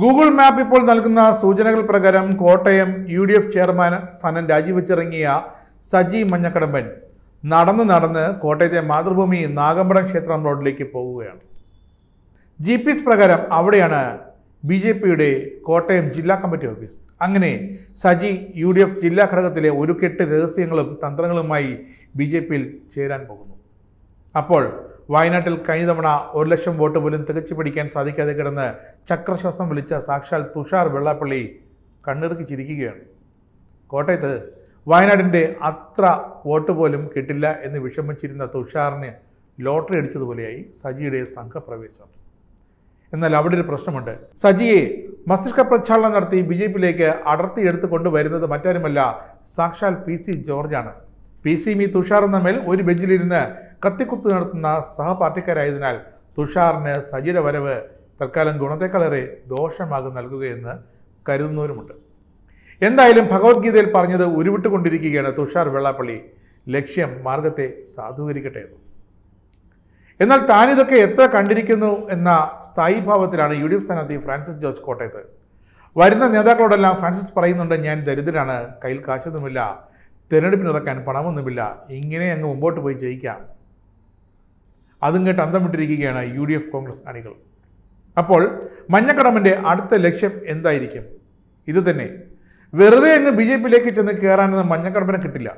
Google map ഇപ്പോൾ നൽകുന്ന സൂചനകൾ പ്രകാരം Kottayam U D F chairman സനൻ രാജിവെച്ചിറങ്ങിയ സജി മഞ്ഞക്കടമ്പൻ നടന്ന് നടന്ന് കോട്ടയത്തെ മാതൃഭൂമി നാഗമ്പടം ക്ഷേത്രം റോഡിലേക്ക് പോവുകയാണ് ജി പി എസ് പ്രകാരം അവിടെയാണ് ബി ജെ പിയുടെ കോട്ടയം ജില്ലാ കമ്മിറ്റി ഓഫീസ് അങ്ങനെ സജി യു ഡി എഫ് ജില്ലാ ഘടകത്തിലെ ഒരു കെട്ട് രഹസ്യങ്ങളും തന്ത്രങ്ങളുമായി ബി ജെ പിയിൽ ചേരാൻ പോകുന്നു അപ്പോൾ വയനാട്ടിൽ കഴിഞ്ഞ തവണ ഒരു ലക്ഷം വോട്ട് പോലും തികച്ചു പിടിക്കാൻ സാധിക്കാതെ കിടന്ന് ചക്രശ്വാസം വിളിച്ച സാക്ഷാൽ തുഷാർ വെള്ളാപ്പള്ളി കണ്ണിറുക്കി ചിരിക്കുകയാണ് കോട്ടയത്ത് വയനാടിൻ്റെ അത്ര വോട്ട് പോലും കിട്ടില്ല എന്ന് വിഷമിച്ചിരുന്ന തുഷാറിന് ലോട്ടറി അടിച്ചതുപോലെയായി സജിയുടെ സംഘപ്രവേശം എന്നാൽ അവിടെ ഒരു പ്രശ്നമുണ്ട് സജിയെ മസ്തിഷ്ക പ്രക്ഷാളനം നടത്തി ബി ജെ പിയിലേക്ക് അടർത്തിയെടുത്ത് കൊണ്ടുവരുന്നത് മറ്റാരുമല്ല സാക്ഷാൽ പി സി ജോർജാണ് പി സി മി തുഷാറും മേൽ ഒരു ബെഞ്ചിലിരുന്ന് കത്തിക്കുത്ത് നടത്തുന്ന സഹപാർട്ടിക്കാരായതിനാൽ തുഷാറിന് സജിയുടെ വരവ് തൽക്കാലം ഗുണത്തെക്കാളേറെ ദോഷമാകും നൽകുകയെന്ന് കരുതുന്നവരുമുണ്ട് എന്തായാലും ഭഗവത്ഗീതയിൽ പറഞ്ഞത് ഉരുവിട്ടുകൊണ്ടിരിക്കുകയാണ് തുഷാർ വെള്ളാപ്പള്ളി ലക്ഷ്യം മാർഗത്തെ സാധൂകരിക്കട്ടെ എന്ന് എന്നാൽ താനിതൊക്കെ എത്ര കണ്ടിരിക്കുന്നു എന്ന സ്ഥായി ഭാവത്തിലാണ് യു ഡി എഫ് സ്ഥാനാർത്ഥി ഫ്രാൻസിസ് ജോർജ് കോട്ടയത്ത് വരുന്ന നേതാക്കളോടെല്ലാം ഫ്രാൻസിസ് പറയുന്നുണ്ട് ഞാൻ ദരിദ്രനാണ് കയ്യിൽ കാശൊന്നുമില്ല ഇറക്കാൻ പണമൊന്നുമില്ല ഇങ്ങനെ അങ്ങ് മുമ്പോട്ട് പോയി ജയിക്കാം അതും കേട്ട് അന്തം വിട്ടിരിക്കുകയാണ് യു ഡി എഫ് കോൺഗ്രസ് അണികൾ അപ്പോൾ മഞ്ഞക്കടമൻ്റെ അടുത്ത ലക്ഷ്യം എന്തായിരിക്കും ഇത് തന്നെ വെറുതെ അങ്ങ് ബി ജെ പിയിലേക്ക് ചെന്ന് കയറാനൊന്നും മഞ്ഞക്കടമ്പനെ കിട്ടില്ല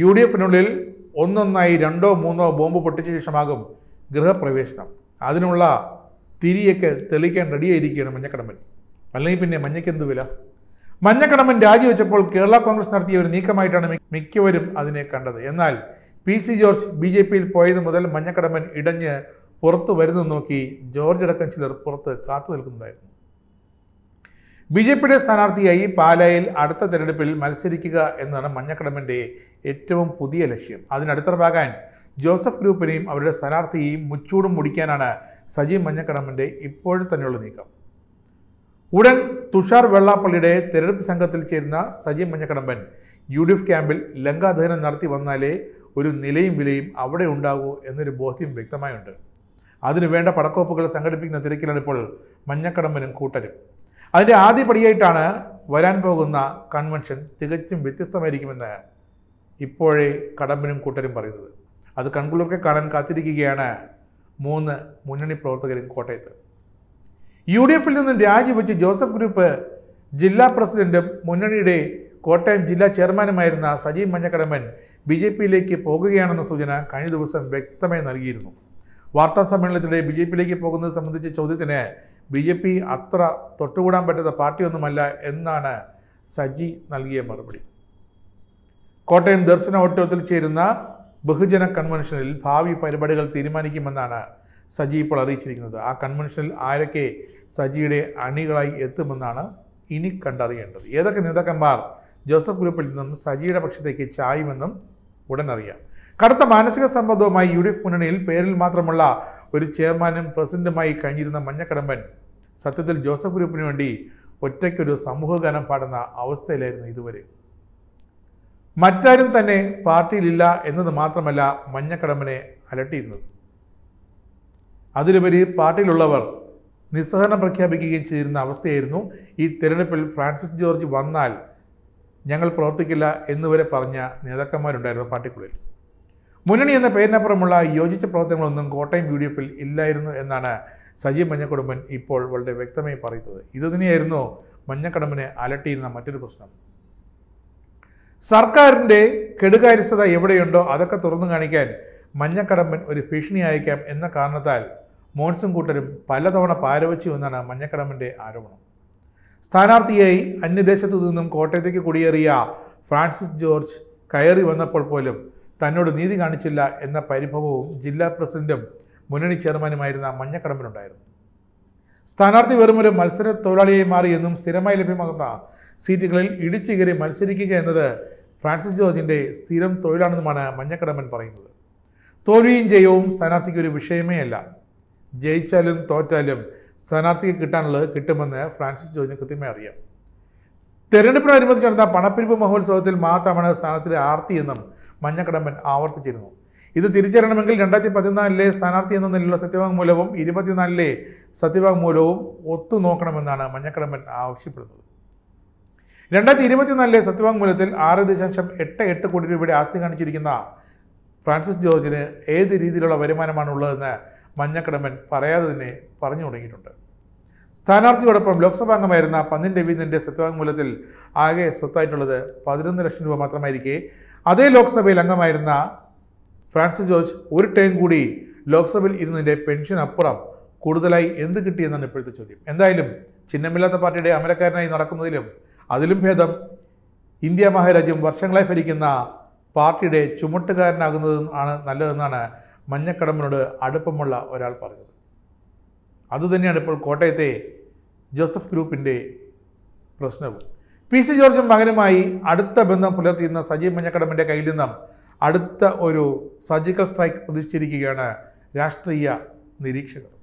യു ഡി എഫിനുള്ളിൽ ഒന്നൊന്നായി രണ്ടോ മൂന്നോ ബോംബ് പൊട്ടിച്ച ശേഷമാകും ഗൃഹപ്രവേശനം അതിനുള്ള തിരിയൊക്കെ തെളിക്കാൻ റെഡിയായിരിക്കുകയാണ് മഞ്ഞക്കടമ്പൻ അല്ലെങ്കിൽ പിന്നെ മഞ്ഞയ്ക്ക് എന്ത് വില മഞ്ഞക്കടമൻ രാജിവെച്ചപ്പോൾ കേരള കോൺഗ്രസ് നടത്തിയ ഒരു നീക്കമായിട്ടാണ് മിക്കവരും അതിനെ കണ്ടത് എന്നാൽ P C George B J പിയിൽ പോയത് മുതൽ മഞ്ഞക്കടമൻ ഇടഞ്ഞ് പുറത്തു വരുന്നത് നോക്കി ജോർജ് അടക്കം ചിലർ പുറത്ത് കാത്തു നിൽക്കുന്നതായിരുന്നു ബി ജെ പിയുടെ സ്ഥാനാർത്ഥിയായി പാലായിൽ അടുത്ത തെരഞ്ഞെടുപ്പിൽ മത്സരിക്കുക എന്നാണ് മഞ്ഞക്കടമൻ്റെ ഏറ്റവും പുതിയ ലക്ഷ്യം അതിനടുത്തറപ്പാകാൻ ജോസഫ് ഗ്രൂപ്പിനെയും അവരുടെ സ്ഥാനാർത്ഥിയെയും മുച്ചൂടും മുടിക്കാനാണ് സജീവ് മഞ്ഞക്കടമൻ്റെ ഇപ്പോഴും തന്നെയുള്ള നീക്കം ഉടൻ തുഷാർ വെള്ളാപ്പള്ളിയുടെ തെരഞ്ഞെടുപ്പ് സംഘത്തിൽ ചേരുന്ന Saji Manjakkadamban U D F ക്യാമ്പിൽ ലങ്കാദഹനം നടത്തി വന്നാലേ ഒരു നിലയും വിലയും അവിടെ ഉണ്ടാകൂ എന്നൊരു ബോധ്യം വ്യക്തമായുണ്ട് അതിനു വേണ്ട പടക്കോപ്പുകൾ സംഘടിപ്പിക്കുന്ന തിരക്കിലാണ് ഇപ്പോൾ മഞ്ഞക്കടമ്പനും കൂട്ടരും അതിൻ്റെ ആദ്യപടിയായിട്ടാണ് വരാൻ പോകുന്ന കൺവെൻഷൻ തികച്ചും വ്യത്യസ്തമായിരിക്കുമെന്ന് ഇപ്പോഴേ കടമ്പനും കൂട്ടരും പറയുന്നത് അത് കൺകുളൊക്കെ കാണാൻ കാത്തിരിക്കുകയാണ് മൂന്ന് മുന്നണി പ്രവർത്തകരും കോട്ടയത്ത് യു ഡി എഫിൽ നിന്നും രാജിവെച്ച് ജോസഫ് ഗ്രൂപ്പ് ജില്ലാ പ്രസിഡന്റും മുന്നണിയുടെ കോട്ടയം ജില്ലാ ചെയർമാനുമായിരുന്ന സജീവ് മഞ്ഞക്കടമ്പൻ ബി ജെ പിയിലേക്ക് പോകുകയാണെന്ന സൂചന കഴിഞ്ഞ ദിവസം വ്യക്തമായി നൽകിയിരുന്നു വാർത്താ സമ്മേളനത്തിനിടെ ബി ജെ പിയിലേക്ക് പോകുന്നത് സംബന്ധിച്ച ചോദ്യത്തിന് ബി ജെ പി അത്ര തൊട്ടുകൂടാൻ പറ്റുന്ന പാർട്ടിയൊന്നുമല്ല എന്നാണ് സജി നൽകിയ മറുപടി കോട്ടയം ദർശന ഓട്ടോത്തിൽ ചേരുന്ന ബഹുജന കൺവെൻഷനിൽ ഭാവി പരിപാടികൾ തീരുമാനിക്കുമെന്നാണ് സജി ഇപ്പോൾ അറിയിച്ചിരിക്കുന്നത് ആ കൺവെൻഷനിൽ ആരൊക്കെ സജിയുടെ അണികളായി എത്തുമെന്നാണ് ഇനി കണ്ടറിയേണ്ടത് ഏതൊക്കെ നേതാക്കന്മാർ ജോസഫ് ഗ്രൂപ്പിൽ നിന്നും സജിയുടെ പക്ഷത്തേക്ക് ചായുമെന്നും ഉടൻ അറിയാം കടുത്ത മാനസിക സമ്മർദ്ദവുമായി യു ഡി എഫ് മുന്നണിയിൽ പേരിൽ മാത്രമുള്ള ഒരു ചെയർമാനും പ്രസിഡന്റുമായി കഴിഞ്ഞിരുന്ന മഞ്ഞക്കടമ്പൻ സത്യത്തിൽ ജോസഫ് ഗ്രൂപ്പിന് വേണ്ടി ഒറ്റയ്ക്കൊരു സമൂഹഗാനം പാടുന്ന അവസ്ഥയിലായിരുന്നു ഇതുവരെ മറ്റാരും തന്നെ പാർട്ടിയിലില്ല എന്നത് മാത്രമല്ല മഞ്ഞക്കടമ്പനെ അലട്ടിയിരുന്നത് അതിലുപരി പാർട്ടിയിലുള്ളവർ നിസ്സഹകരണം പ്രഖ്യാപിക്കുകയും ചെയ്തിരുന്ന അവസ്ഥയായിരുന്നു ഈ തിരഞ്ഞെടുപ്പിൽ ഫ്രാൻസിസ് ജോർജ് വന്നാൽ ഞങ്ങൾ പ്രവർത്തിക്കില്ല എന്നുവരെ പറഞ്ഞ നേതാക്കന്മാരുണ്ടായിരുന്നു പാർട്ടിക്കുള്ളിൽ മുന്നണി എന്ന പേരിനപ്പുറമുള്ള യോജിച്ച പ്രവർത്തനങ്ങളൊന്നും കോട്ടയം യു ഡി എഫിൽ ഇല്ലായിരുന്നു എന്നാണ് സജീവ് മഞ്ഞക്കുടുംബൻ ഇപ്പോൾ വളരെ വ്യക്തമായി പറയുന്നത് ഇത് തന്നെയായിരുന്നു മഞ്ഞക്കടമ്പിനെ അലട്ടിയിരുന്ന മറ്റൊരു പ്രശ്നം സർക്കാരിൻ്റെ കെടുകാര്യസ്ഥത എവിടെയുണ്ടോ അതൊക്കെ തുറന്നു കാണിക്കാൻ മഞ്ഞക്കടമ്പൻ ഒരു അയക്കാം എന്ന കാരണത്താൽ മോൻസും കൂട്ടരും പലതവണ പാരവച്ചു എന്നാണ് മഞ്ഞക്കടമ്പിൻ്റെ ആരോപണം സ്ഥാനാർത്ഥിയായി അന്യദേശത്തു നിന്നും കോട്ടയത്തേക്ക് കുടിയേറിയ ഫ്രാൻസിസ് ജോർജ് കയറി വന്നപ്പോൾ പോലും തന്നോട് നീതി കാണിച്ചില്ല എന്ന പരിഭവവും ജില്ലാ പ്രസിഡന്റും മുന്നണി ചെയർമാനുമായിരുന്ന മഞ്ഞക്കടമ്പിനുണ്ടായിരുന്നു സ്ഥാനാർത്ഥി വെറുമൊരു മത്സര തൊഴിലാളിയായി മാറിയെന്നും സ്ഥിരമായി ലഭ്യമാകുന്ന സീറ്റുകളിൽ ഇടിച്ചു കയറി മത്സരിക്കുക എന്നത് ഫ്രാൻസിസ് ജോർജിൻ്റെ സ്ഥിരം തൊഴിലാണെന്നുമാണ് മഞ്ഞക്കടമ്പൻ പറയുന്നത് തോൽവിയും ജയവും സ്ഥാനാർത്ഥിക്ക് ഒരു വിഷയമേ അല്ല ജയിച്ചാലും തോറ്റാലും സ്ഥാനാർത്ഥിക്ക് കിട്ടാനുള്ളത് കിട്ടുമെന്ന് ഫ്രാൻസിസ് ജോയിന് കൃത്യമായി അറിയാം തെരഞ്ഞെടുപ്പിനോടനുബന്ധിച്ച് നടന്ന പണപ്പിരിപ്പ് മഹോത്സവത്തിൽ മാത്രമാണ് സ്ഥാനാർത്ഥിയുടെ ആർത്തി എന്നും മഞ്ഞക്കടമ്പൻ ആവർത്തിച്ചിരുന്നു ഇത് തിരിച്ചറിയണമെങ്കിൽ രണ്ടായിരത്തി പതിനാലിലെ സ്ഥാനാർത്ഥി എന്ന നിലയിലുള്ള സത്യവാങ്മൂലവും ഇരുപത്തിനാലിലെ സത്യവാങ്മൂലവും ഒത്തുനോക്കണമെന്നാണ് മഞ്ഞക്കടമ്പൻ ആവശ്യപ്പെടുന്നത് രണ്ടായിരത്തി ഇരുപത്തിനാലിലെ സത്യവാങ്മൂലത്തിൽ ആറ് ദശാംശം എട്ട് എട്ട് കോടി രൂപയുടെ ആസ്തി കാണിച്ചിരിക്കുന്ന ഫ്രാൻസിസ് ജോർജിന് ഏത് രീതിയിലുള്ള ഉള്ളതെന്ന് മഞ്ഞക്കടമ്പൻ പറയാതെ തന്നെ പറഞ്ഞു തുടങ്ങിയിട്ടുണ്ട് സ്ഥാനാർത്ഥിയോടൊപ്പം അംഗമായിരുന്ന പന്നിൻ രവീന്ദ്രൻ്റെ സത്യവാങ്മൂലത്തിൽ ആകെ സ്വത്തായിട്ടുള്ളത് പതിനൊന്ന് ലക്ഷം രൂപ മാത്രമായിരിക്കെ അതേ ലോക്സഭയിൽ അംഗമായിരുന്ന ഫ്രാൻസിസ് ജോർജ് ഒരു ടൈം കൂടി ലോക്സഭയിൽ ഇരുന്നതിൻ്റെ പെൻഷൻ അപ്പുറം കൂടുതലായി എന്ത് കിട്ടിയെന്നാണ് ഇപ്പോഴത്തെ ചോദ്യം എന്തായാലും ചിഹ്നമില്ലാത്ത പാർട്ടിയുടെ അമരക്കാരനായി നടക്കുന്നതിലും അതിലും ഭേദം ഇന്ത്യ മഹാരാജ്യം വർഷങ്ങളായി ഭരിക്കുന്ന പാർട്ടിയുടെ ചുമട്ടുകാരനാകുന്നത് ആണ് നല്ലതെന്നാണ് മഞ്ഞക്കടമ്പിനോട് അടുപ്പമുള്ള ഒരാൾ പറഞ്ഞത് അതുതന്നെയാണ് ഇപ്പോൾ കോട്ടയത്തെ ജോസഫ് ഗ്രൂപ്പിൻ്റെ പ്രശ്നവും പി സി ജോർജും മകനുമായി അടുത്ത ബന്ധം പുലർത്തിയിരുന്ന സജീവ് മഞ്ഞക്കടമ്പിൻ്റെ കയ്യിൽ നിന്നും അടുത്ത ഒരു സർജിക്കൽ സ്ട്രൈക്ക് പ്രതീക്ഷിച്ചിരിക്കുകയാണ് രാഷ്ട്രീയ നിരീക്ഷകർ